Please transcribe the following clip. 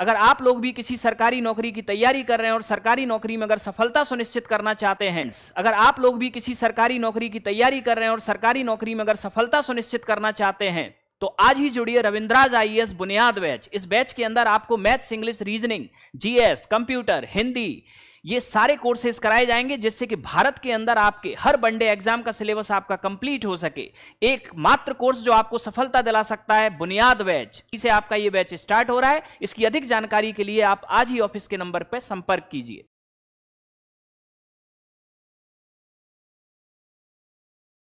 अगर आप लोग भी किसी सरकारी नौकरी की तैयारी कर रहे हैं और सरकारी नौकरी में अगर सफलता सुनिश्चित करना चाहते हैं अगर आप लोग भी किसी सरकारी नौकरी की तैयारी कर रहे हैं और सरकारी नौकरी में अगर सफलता सुनिश्चित करना चाहते हैं तो आज ही जुड़िए Ravindraj IAS e Buniyad batch इस बैच के अंदर आपको maths English reasoning GS computer Hindi ये सारे कोर्सेज कराए जाएंगे जिससे कि भारत के अंदर आपके हर वनडे एग्जाम का सिलेबस आपका कंप्लीट हो सके एक मात्र कोर्स जो आपको सफलता दिला सकता है बुनियाद बैच इसे आपका ये बैच स्टार्ट हो रहा है इसकी अधिक जानकारी के लिए आप आज ही ऑफिस के नंबर पर संपर्क कीजिए